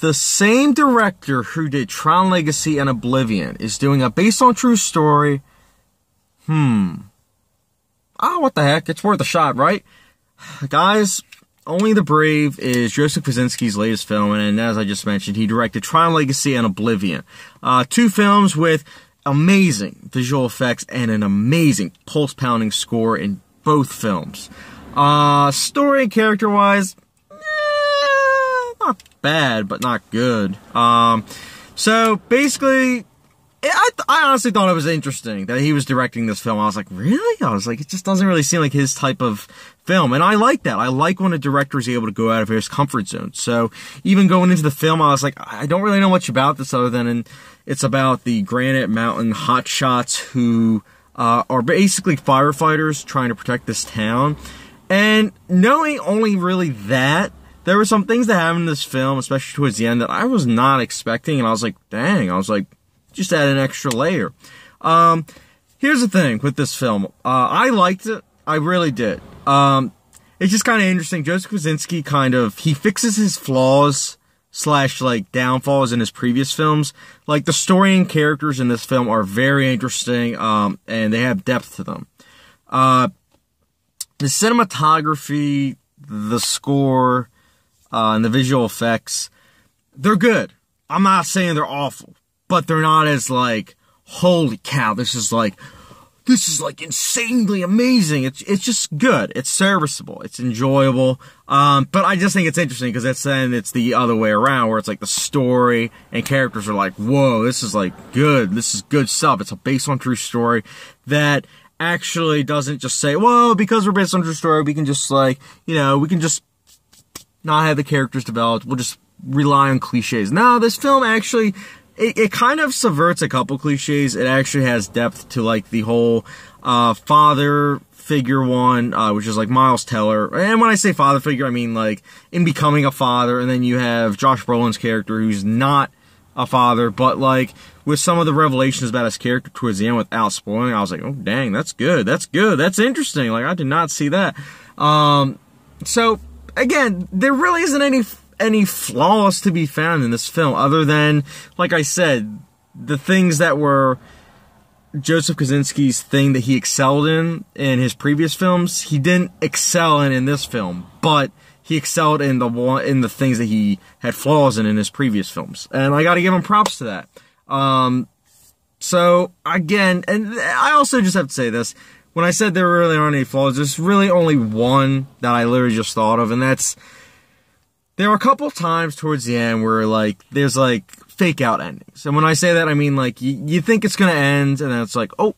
The same director who did Tron Legacy and Oblivion is doing a based on true story. Hmm. Ah, oh, what the heck? It's worth a shot, right? Guys, Only the Brave is Joseph Kaczynski's latest film, and as I just mentioned, he directed Tron Legacy and Oblivion. Uh, two films with amazing visual effects and an amazing pulse pounding score in both films. Uh, story character wise, bad, but not good. Um, so basically, I, I, honestly thought it was interesting that he was directing this film. I was like, really? I was like, it just doesn't really seem like his type of film. And I like that. I like when a director is able to go out of his comfort zone. So even going into the film, I was like, I don't really know much about this other than in, it's about the Granite Mountain hotshots who uh, are basically firefighters trying to protect this town. And knowing only really that, there were some things that happened in this film, especially towards the end, that I was not expecting, and I was like, dang, I was like, just add an extra layer. Um, here's the thing with this film. Uh, I liked it. I really did. Um, it's just kind of interesting. Joseph Kuzinski kind of, he fixes his flaws slash like downfalls in his previous films. Like the story and characters in this film are very interesting, um, and they have depth to them. Uh, the cinematography, the score, uh, and the visual effects, they're good. I'm not saying they're awful, but they're not as like, holy cow, this is like, this is like insanely amazing. It's it's just good. It's serviceable. It's enjoyable. Um, but I just think it's interesting because it's then it's the other way around where it's like the story and characters are like, whoa, this is like good. This is good stuff. It's a based on true story that actually doesn't just say, well, because we're based on true story, we can just like, you know, we can just not have the characters developed. We'll just rely on cliches. Now, this film actually, it, it, kind of subverts a couple cliches. It actually has depth to like the whole uh, father figure one, uh, which is like Miles Teller. And when I say father figure, I mean like in becoming a father. And then you have Josh Brolin's character, who's not a father, but like with some of the revelations about his character towards the end without spoiling, I was like, oh dang, that's good, that's good, that's interesting. Like I did not see that. Um, so again, there really isn't any any flaws to be found in this film other than, like I said, the things that were Joseph Kaczynski's thing that he excelled in in his previous films. He didn't excel in in this film, but he excelled in the one in the things that he had flaws in in his previous films, and I got to give him props to that. Um, so again, and I also just have to say this: when I said there really aren't any flaws, there's really only one that I literally just thought of, and that's there are a couple times towards the end where like there's like fake out endings, and when I say that, I mean like you, you think it's gonna end, and then it's like oh,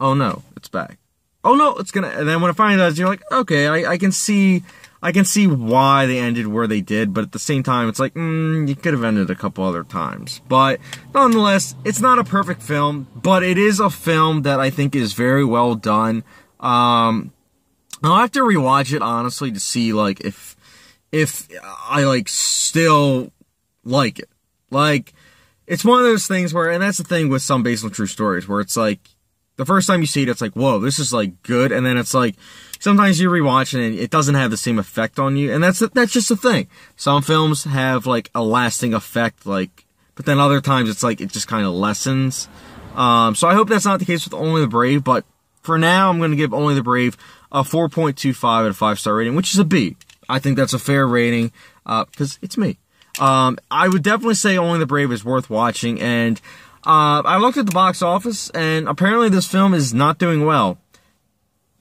oh no, it's back. Oh no, it's gonna, and then when it finally does, you're like okay, I, I can see I can see why they ended where they did, but at the same time, it's like, mm, you could have ended a couple other times. But nonetheless, it's not a perfect film, but it is a film that I think is very well done. Um, I'll have to rewatch it honestly to see like if if I like still like it. Like it's one of those things where, and that's the thing with some based on true stories, where it's like the first time you see it, it's like, whoa, this is like good. And then it's like, sometimes you rewatch it and it doesn't have the same effect on you. And that's, that's just the thing. Some films have like a lasting effect, like, but then other times it's like, it just kind of lessens. Um, so I hope that's not the case with Only the Brave, but for now, I'm going to give Only the Brave a 4.25 out of 5 star rating, which is a B. I think that's a fair rating, because uh, it's me. Um, I would definitely say Only the Brave is worth watching, and uh, I looked at the box office, and apparently this film is not doing well.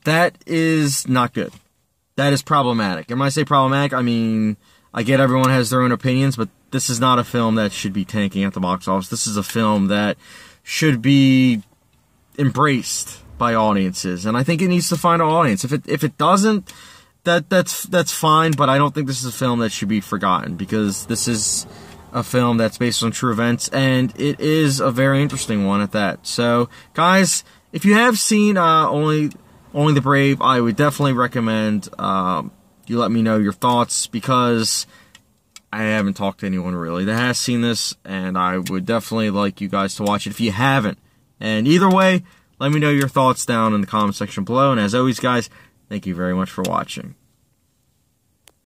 That is not good. That is problematic. And when I say problematic, I mean, I get everyone has their own opinions, but this is not a film that should be tanking at the box office. This is a film that should be embraced by audiences, and I think it needs to find an audience. If it if it doesn't, that that's that's fine. But I don't think this is a film that should be forgotten because this is a film that's based on true events, and it is a very interesting one at that. So, guys, if you have seen uh, only only the brave, I would definitely recommend um, you let me know your thoughts because I haven't talked to anyone really that has seen this, and I would definitely like you guys to watch it if you haven't. And either way, let me know your thoughts down in the comment section below. And as always, guys, thank you very much for watching.